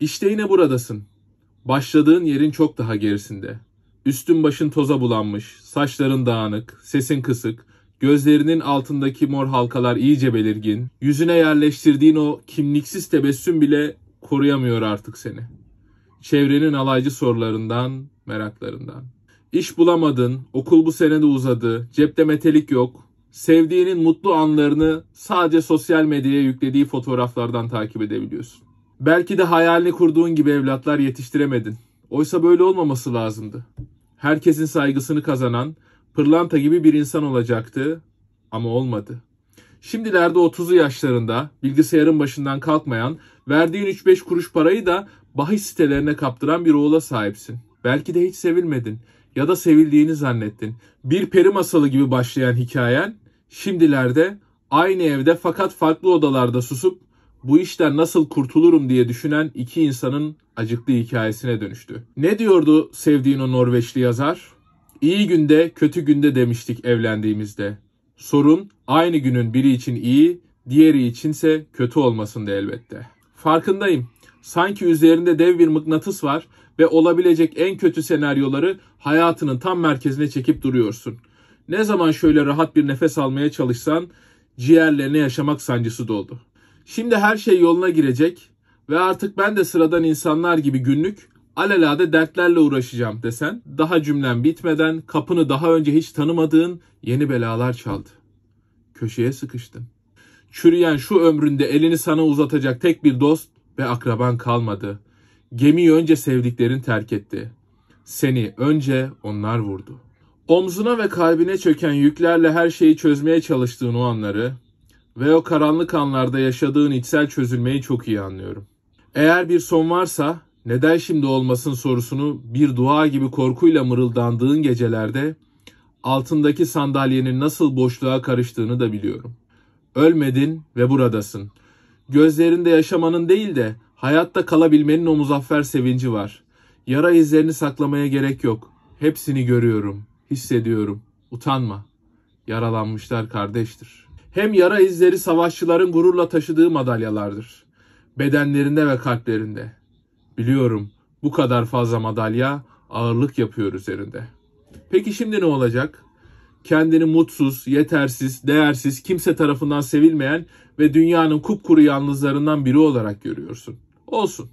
İşte yine buradasın. Başladığın yerin çok daha gerisinde. Üstün başın toza bulanmış, saçların dağınık, sesin kısık, gözlerinin altındaki mor halkalar iyice belirgin, yüzüne yerleştirdiğin o kimliksiz tebessüm bile koruyamıyor artık seni. Çevrenin alaycı sorularından, meraklarından. İş bulamadın, okul bu sene de uzadı, cepte metelik yok. Sevdiğinin mutlu anlarını sadece sosyal medyaya yüklediği fotoğraflardan takip edebiliyorsun. Belki de hayalini kurduğun gibi evlatlar yetiştiremedin. Oysa böyle olmaması lazımdı. Herkesin saygısını kazanan, pırlanta gibi bir insan olacaktı ama olmadı. Şimdilerde 30'lu yaşlarında bilgisayarın başından kalkmayan, verdiğin 3-5 kuruş parayı da bahis sitelerine kaptıran bir oğula sahipsin. Belki de hiç sevilmedin ya da sevildiğini zannettin. Bir peri masalı gibi başlayan hikayen şimdilerde aynı evde fakat farklı odalarda susup bu işten nasıl kurtulurum diye düşünen iki insanın acıklı hikayesine dönüştü. Ne diyordu sevdiğin o Norveçli yazar? İyi günde, kötü günde demiştik evlendiğimizde. Sorun aynı günün biri için iyi, diğeri içinse kötü olmasında elbette. Farkındayım. Sanki üzerinde dev bir mıknatıs var ve olabilecek en kötü senaryoları hayatının tam merkezine çekip duruyorsun. Ne zaman şöyle rahat bir nefes almaya çalışsan ciğerlerine yaşamak sancısı doldu. Şimdi her şey yoluna girecek ve artık ben de sıradan insanlar gibi günlük alelade dertlerle uğraşacağım desen daha cümlen bitmeden kapını daha önce hiç tanımadığın yeni belalar çaldı. Köşeye sıkıştın. Çürüyen şu ömründe elini sana uzatacak tek bir dost ve akraban kalmadı. Gemiyi önce sevdiklerin terk etti. Seni önce onlar vurdu. Omzuna ve kalbine çöken yüklerle her şeyi çözmeye çalıştığın o anları, ve o karanlık anlarda yaşadığın içsel çözülmeyi çok iyi anlıyorum. Eğer bir son varsa neden şimdi olmasın sorusunu bir dua gibi korkuyla mırıldandığın gecelerde altındaki sandalyenin nasıl boşluğa karıştığını da biliyorum. Ölmedin ve buradasın. Gözlerinde yaşamanın değil de hayatta kalabilmenin o muzaffer sevinci var. Yara izlerini saklamaya gerek yok. Hepsini görüyorum, hissediyorum. Utanma. Yaralanmışlar kardeştir.'' hem yara izleri savaşçıların gururla taşıdığı madalyalardır. Bedenlerinde ve kalplerinde. Biliyorum bu kadar fazla madalya ağırlık yapıyor üzerinde. Peki şimdi ne olacak? Kendini mutsuz, yetersiz, değersiz, kimse tarafından sevilmeyen ve dünyanın kupkuru yalnızlarından biri olarak görüyorsun. Olsun.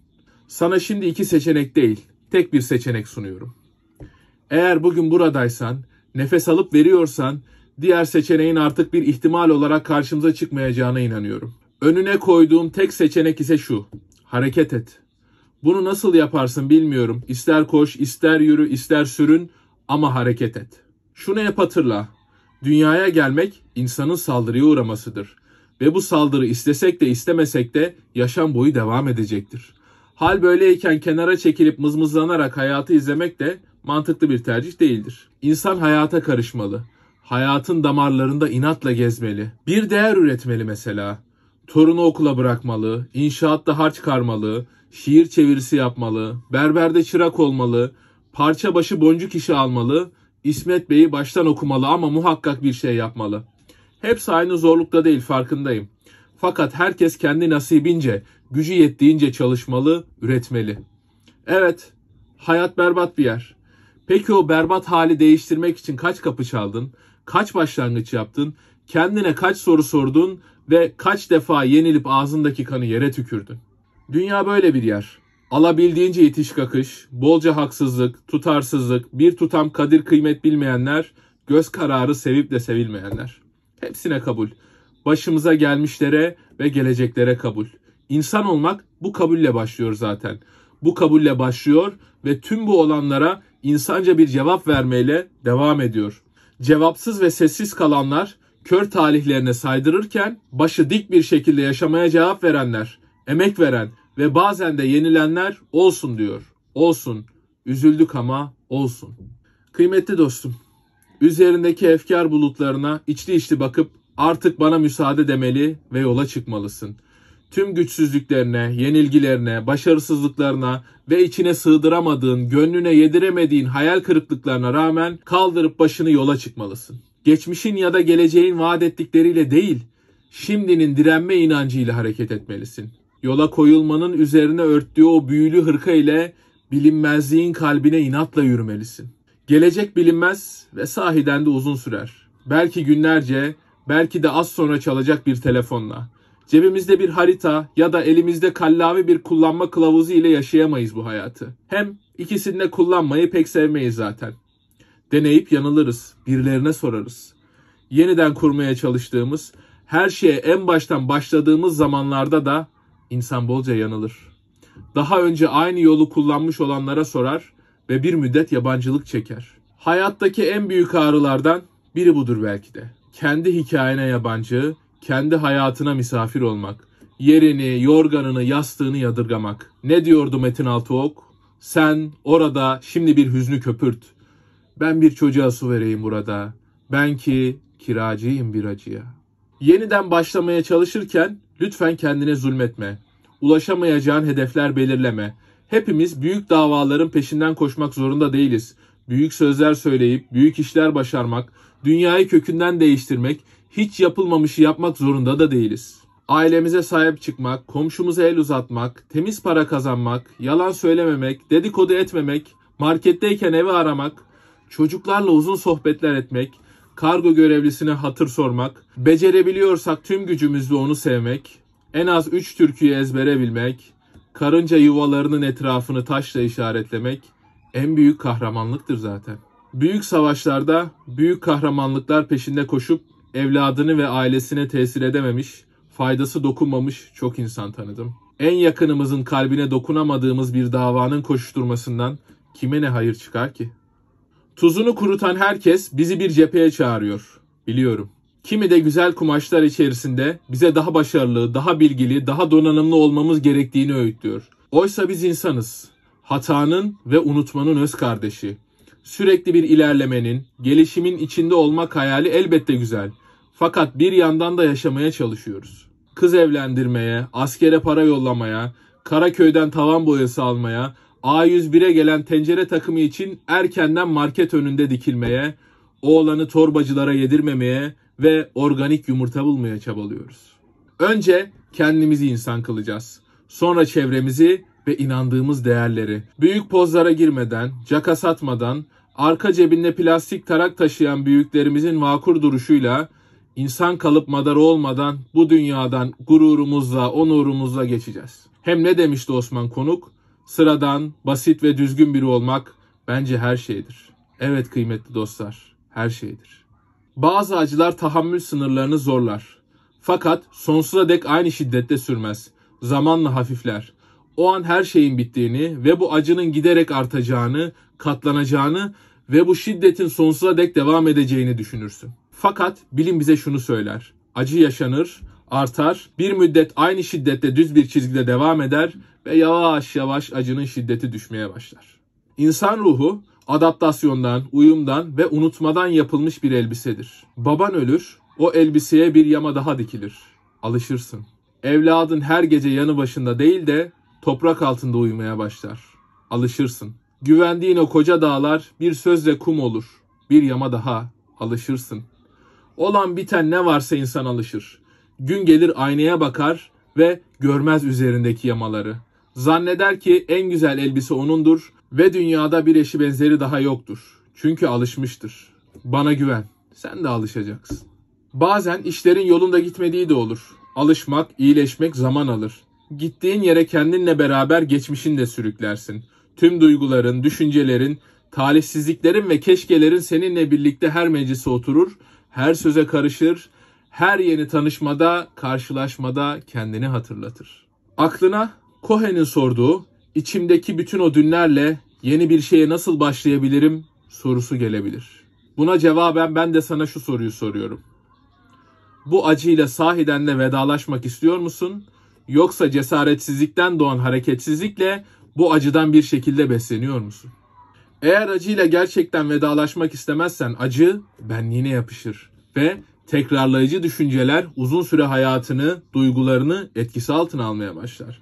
Sana şimdi iki seçenek değil, tek bir seçenek sunuyorum. Eğer bugün buradaysan, nefes alıp veriyorsan diğer seçeneğin artık bir ihtimal olarak karşımıza çıkmayacağına inanıyorum. Önüne koyduğum tek seçenek ise şu. Hareket et. Bunu nasıl yaparsın bilmiyorum. İster koş, ister yürü, ister sürün ama hareket et. Şunu hep hatırla. Dünyaya gelmek insanın saldırıya uğramasıdır. Ve bu saldırı istesek de istemesek de yaşam boyu devam edecektir. Hal böyleyken kenara çekilip mızmızlanarak hayatı izlemek de mantıklı bir tercih değildir. İnsan hayata karışmalı Hayatın damarlarında inatla gezmeli. Bir değer üretmeli mesela. Torunu okula bırakmalı, inşaatta harç karmalı, şiir çevirisi yapmalı, berberde çırak olmalı, parça başı boncuk işi almalı, İsmet Bey'i baştan okumalı ama muhakkak bir şey yapmalı. Hepsi aynı zorlukta değil farkındayım. Fakat herkes kendi nasibince, gücü yettiğince çalışmalı, üretmeli. Evet, hayat berbat bir yer. Peki o berbat hali değiştirmek için kaç kapı çaldın? kaç başlangıç yaptın, kendine kaç soru sordun ve kaç defa yenilip ağzındaki kanı yere tükürdün. Dünya böyle bir yer. Alabildiğince itiş kakış, bolca haksızlık, tutarsızlık, bir tutam kadir kıymet bilmeyenler, göz kararı sevip de sevilmeyenler. Hepsine kabul. Başımıza gelmişlere ve geleceklere kabul. İnsan olmak bu kabulle başlıyor zaten. Bu kabulle başlıyor ve tüm bu olanlara insanca bir cevap vermeyle devam ediyor. Cevapsız ve sessiz kalanlar kör talihlerine saydırırken başı dik bir şekilde yaşamaya cevap verenler, emek veren ve bazen de yenilenler olsun diyor. Olsun. Üzüldük ama olsun. Kıymetli dostum, üzerindeki efkar bulutlarına içli içli bakıp artık bana müsaade demeli ve yola çıkmalısın.'' tüm güçsüzlüklerine, yenilgilerine, başarısızlıklarına ve içine sığdıramadığın, gönlüne yediremediğin hayal kırıklıklarına rağmen kaldırıp başını yola çıkmalısın. Geçmişin ya da geleceğin vaat ettikleriyle değil, şimdinin direnme inancıyla hareket etmelisin. Yola koyulmanın üzerine örttüğü o büyülü hırka ile bilinmezliğin kalbine inatla yürümelisin. Gelecek bilinmez ve sahiden de uzun sürer. Belki günlerce, belki de az sonra çalacak bir telefonla Cebimizde bir harita ya da elimizde kallavi bir kullanma kılavuzu ile yaşayamayız bu hayatı. Hem ikisini de kullanmayı pek sevmeyiz zaten. Deneyip yanılırız, birilerine sorarız. Yeniden kurmaya çalıştığımız, her şeye en baştan başladığımız zamanlarda da insan bolca yanılır. Daha önce aynı yolu kullanmış olanlara sorar ve bir müddet yabancılık çeker. Hayattaki en büyük ağrılardan biri budur belki de. Kendi hikayene yabancı, kendi hayatına misafir olmak, yerini, yorganını, yastığını yadırgamak. Ne diyordu Metin Altıok? Sen orada şimdi bir hüznü köpürt. Ben bir çocuğa su vereyim burada. Ben ki kiracıyım bir acıya. Yeniden başlamaya çalışırken lütfen kendine zulmetme. Ulaşamayacağın hedefler belirleme. Hepimiz büyük davaların peşinden koşmak zorunda değiliz. Büyük sözler söyleyip büyük işler başarmak, dünyayı kökünden değiştirmek, hiç yapılmamışı yapmak zorunda da değiliz. Ailemize sahip çıkmak, komşumuza el uzatmak, temiz para kazanmak, yalan söylememek, dedikodu etmemek, marketteyken evi aramak, çocuklarla uzun sohbetler etmek, kargo görevlisine hatır sormak, becerebiliyorsak tüm gücümüzle onu sevmek, en az 3 türküyü ezbere bilmek, karınca yuvalarının etrafını taşla işaretlemek en büyük kahramanlıktır zaten. Büyük savaşlarda büyük kahramanlıklar peşinde koşup evladını ve ailesine tesir edememiş, faydası dokunmamış çok insan tanıdım. En yakınımızın kalbine dokunamadığımız bir davanın koşuşturmasından kime ne hayır çıkar ki? Tuzunu kurutan herkes bizi bir cepheye çağırıyor. Biliyorum. Kimi de güzel kumaşlar içerisinde bize daha başarılı, daha bilgili, daha donanımlı olmamız gerektiğini öğütüyor. Oysa biz insanız. Hatanın ve unutmanın öz kardeşi. Sürekli bir ilerlemenin, gelişimin içinde olmak hayali elbette güzel. Fakat bir yandan da yaşamaya çalışıyoruz. Kız evlendirmeye, askere para yollamaya, Karaköy'den tavan boyası almaya, A101'e gelen tencere takımı için erkenden market önünde dikilmeye, oğlanı torbacılara yedirmemeye ve organik yumurta bulmaya çabalıyoruz. Önce kendimizi insan kılacağız. Sonra çevremizi ve inandığımız değerleri. Büyük pozlara girmeden, caka satmadan, arka cebinde plastik tarak taşıyan büyüklerimizin vakur duruşuyla İnsan kalıp madar olmadan bu dünyadan gururumuzla, onurumuzla geçeceğiz. Hem ne demişti Osman Konuk? Sıradan, basit ve düzgün biri olmak bence her şeydir. Evet kıymetli dostlar, her şeydir. Bazı acılar tahammül sınırlarını zorlar. Fakat sonsuza dek aynı şiddette sürmez. Zamanla hafifler. O an her şeyin bittiğini ve bu acının giderek artacağını, katlanacağını ve bu şiddetin sonsuza dek devam edeceğini düşünürsün. Fakat bilim bize şunu söyler. Acı yaşanır, artar, bir müddet aynı şiddette düz bir çizgide devam eder ve yavaş yavaş acının şiddeti düşmeye başlar. İnsan ruhu adaptasyondan, uyumdan ve unutmadan yapılmış bir elbisedir. Baban ölür, o elbiseye bir yama daha dikilir. Alışırsın. Evladın her gece yanı başında değil de toprak altında uyumaya başlar. Alışırsın. Güvendiğin o koca dağlar bir sözle kum olur. Bir yama daha alışırsın. Olan biten ne varsa insan alışır. Gün gelir aynaya bakar ve görmez üzerindeki yamaları. Zanneder ki en güzel elbise onundur ve dünyada bir eşi benzeri daha yoktur. Çünkü alışmıştır. Bana güven. Sen de alışacaksın. Bazen işlerin yolunda gitmediği de olur. Alışmak, iyileşmek zaman alır. Gittiğin yere kendinle beraber geçmişin de sürüklersin. Tüm duyguların, düşüncelerin, talihsizliklerin ve keşkelerin seninle birlikte her meclise oturur her söze karışır, her yeni tanışmada, karşılaşmada kendini hatırlatır. Aklına Cohen'in sorduğu içimdeki bütün o dünlerle yeni bir şeye nasıl başlayabilirim sorusu gelebilir. Buna cevaben ben de sana şu soruyu soruyorum. Bu acıyla sahidenle vedalaşmak istiyor musun? Yoksa cesaretsizlikten doğan hareketsizlikle bu acıdan bir şekilde besleniyor musun? Eğer acıyla gerçekten vedalaşmak istemezsen acı benliğine yapışır ve tekrarlayıcı düşünceler uzun süre hayatını, duygularını etkisi altına almaya başlar.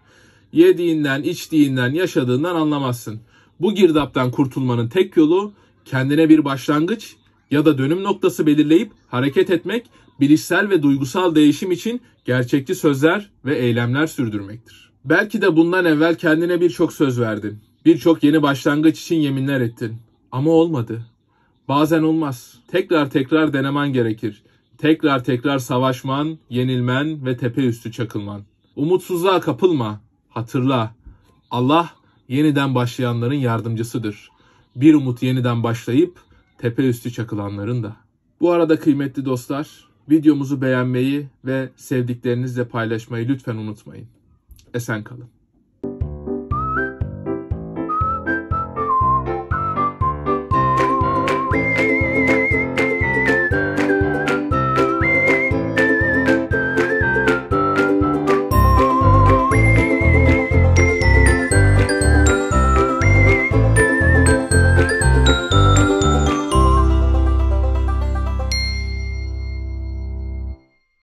Yediğinden, içtiğinden, yaşadığından anlamazsın. Bu girdaptan kurtulmanın tek yolu kendine bir başlangıç ya da dönüm noktası belirleyip hareket etmek, bilişsel ve duygusal değişim için gerçekçi sözler ve eylemler sürdürmektir. Belki de bundan evvel kendine birçok söz verdin Birçok yeni başlangıç için yeminler ettin. Ama olmadı. Bazen olmaz. Tekrar tekrar denemen gerekir. Tekrar tekrar savaşman, yenilmen ve tepe üstü çakılman. Umutsuzluğa kapılma. Hatırla. Allah yeniden başlayanların yardımcısıdır. Bir umut yeniden başlayıp tepe üstü çakılanların da. Bu arada kıymetli dostlar, videomuzu beğenmeyi ve sevdiklerinizle paylaşmayı lütfen unutmayın. Esen kalın.